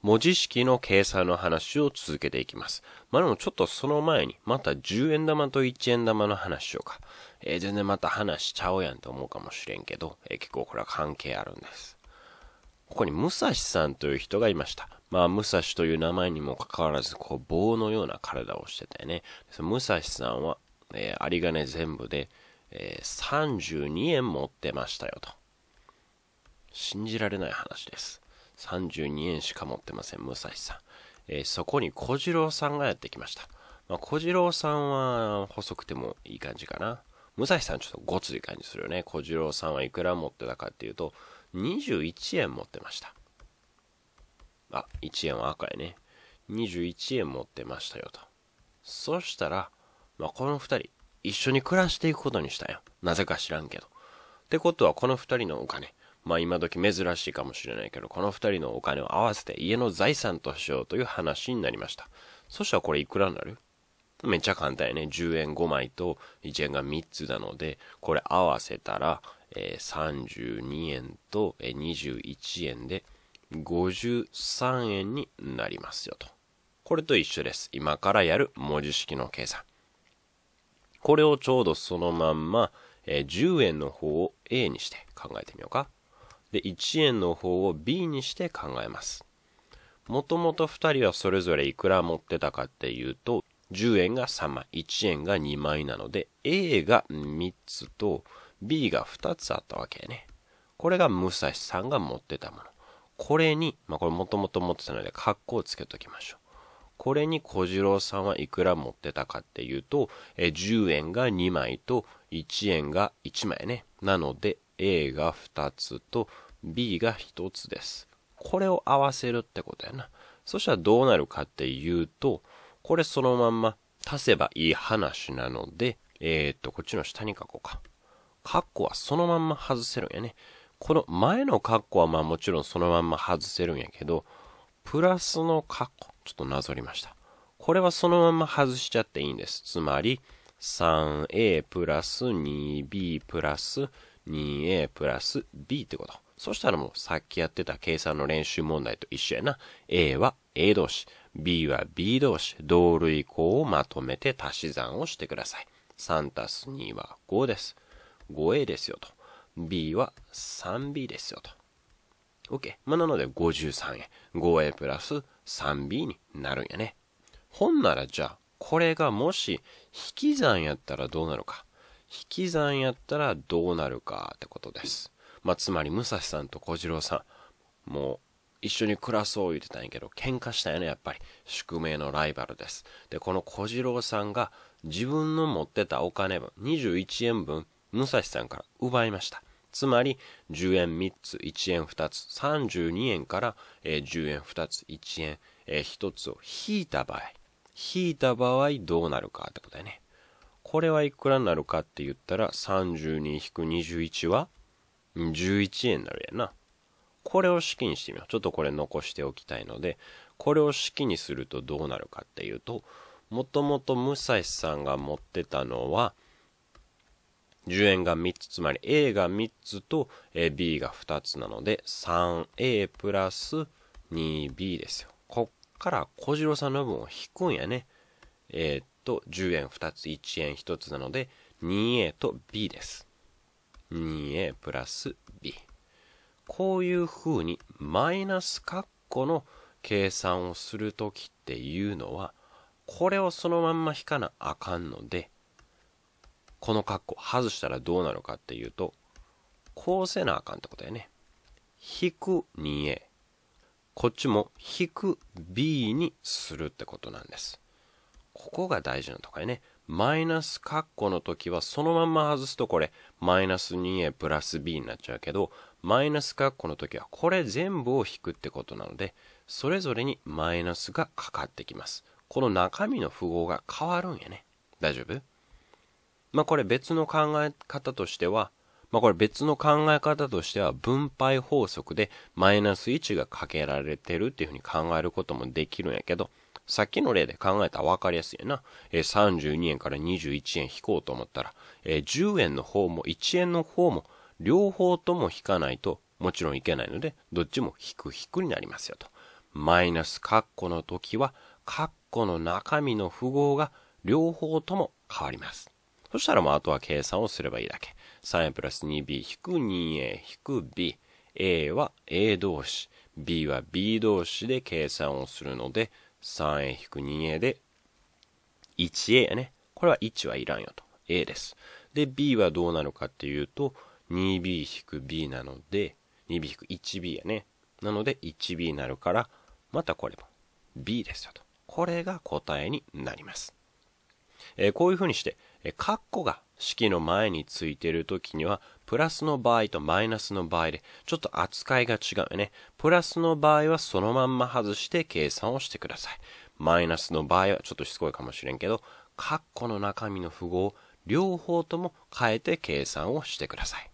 文字式の計算の話を続けていきます。まあ、でもちょっとその前に、また10円玉と1円玉の話しようか。えー、全然また話しちゃおうやんと思うかもしれんけど、えー、結構これは関係あるんです。ここに武蔵さんという人がいました。まあ、武蔵という名前にもかかわらず、こう、棒のような体をしてたよね。武蔵さんは、えー、有金全部で、えー、32円持ってましたよと。信じられない話です。32円しか持ってません、武蔵さん。えー、そこに小次郎さんがやってきました。まあ、小次郎さんは細くてもいい感じかな。武蔵さんちょっとごつい感じするよね。小次郎さんはいくら持ってたかっていうと、21円持ってました。あ、1円は赤いね。21円持ってましたよと。そしたら、まあ、この2人、一緒に暮らしていくことにしたよ。なぜか知らんけど。ってことは、この2人のお金、まあ今時珍しいかもしれないけど、この二人のお金を合わせて家の財産としようという話になりました。そしたらこれいくらになるめっちゃ簡単やね。10円5枚と1円が3つなので、これ合わせたら、えー、32円と、え21円で53円になりますよと。これと一緒です。今からやる文字式の計算。これをちょうどそのまんま、えー、10円の方を A にして考えてみようか。で、1円の方を B にして考えます。もともと2人はそれぞれいくら持ってたかっていうと、10円が3枚、1円が2枚なので、A が3つと B が2つあったわけね。これが武蔵さんが持ってたもの。これに、まあ、これもともと持ってたので、格好をつけときましょう。これに小次郎さんはいくら持ってたかっていうと、10円が2枚と1円が1枚ね。なので、A が2つと B が1つです。これを合わせるってことやな。そしたらどうなるかっていうと、これそのまんま足せばいい話なので、えー、っと、こっちの下に書こうか。カッコはそのまんま外せるんやね。この前のカッコはまあもちろんそのまんま外せるんやけど、プラスのカッコ、ちょっとなぞりました。これはそのまま外しちゃっていいんです。つまり、3a プラス 2b プラス 2a プラス b ってこと。そしたらもうさっきやってた計算の練習問題と一緒やな。a は a 同士、b は b 同士、同類項をまとめて足し算をしてください。3たす2は5です。5a ですよと。b は 3b ですよと。OK。まあ、なので53円。5a プラス 3b になるんやね。ほんならじゃあ、これがもし引き算やったらどうなるか。引き算やったらどうなるかってことです。まあ、つまり武蔵さんと小次郎さん、もう一緒に暮らそう言ってたんやけど、喧嘩したよね、やっぱり。宿命のライバルです。で、この小次郎さんが自分の持ってたお金分、21円分、武蔵さんから奪いました。つまり、10円3つ、1円2つ、32円から、10円2つ、1円、1つを引いた場合、引いた場合どうなるかってことだよね。これはいくらになるかって言ったら、32-21は、11円になるやな。これを式にしてみよう。ちょっとこれ残しておきたいので、これを式にするとどうなるかっていうと、もともと武蔵さんが持ってたのは、10円が3つ、つまり A が3つと B が2つなので、3A プラス 2B ですよ。から小次郎さんの分を引くんやね。えっと、10円2つ、1円1つなので、2A と B です。2A プラス B。こういう風にマイナス括弧の計算をするときっていうのは、これをそのまんま引かなあかんので、この括弧外したらどうなるかっていうと、こうせなあかんってことやね。引く 2A こっちも引く b にするってことなんです。ここが大事なとこやね。マイナス括弧の時はそのまんま外すとこれ、マイナス 2a プラス b になっちゃうけど、マイナス括弧の時はこれ全部を引くってことなので、それぞれにマイナスがかかってきます。この中身の符号が変わるんやね。大丈夫まあ、これ別の考え方としては、まあ、これ別の考え方としては分配法則でマイナス1がかけられてるっていうふうに考えることもできるんやけど、さっきの例で考えたらわかりやすいやな。32円から21円引こうと思ったら、10円の方も1円の方も両方とも引かないともちろんいけないので、どっちも引く引くになりますよと。マイナスカッコの時は、カッコの中身の符号が両方とも変わります。そしたらもうあとは計算をすればいいだけ。3a プラス 2b 引く 2a 引く b。a は a 同士、b は b 同士で計算をするので、3a 引く 2a で 1a ね。これは1はいらんよと。a です。で、b はどうなるかっていうと、2b 引く b なので、2b 引く 1b やね。なので 1b になるから、またこれも b ですよと。これが答えになります。えー、こういうふうにして、えー、括弧が式の前についている時には、プラスの場合とマイナスの場合で、ちょっと扱いが違うよね。プラスの場合はそのまんま外して計算をしてください。マイナスの場合はちょっとしつこいかもしれんけど、括弧の中身の符号、両方とも変えて計算をしてください。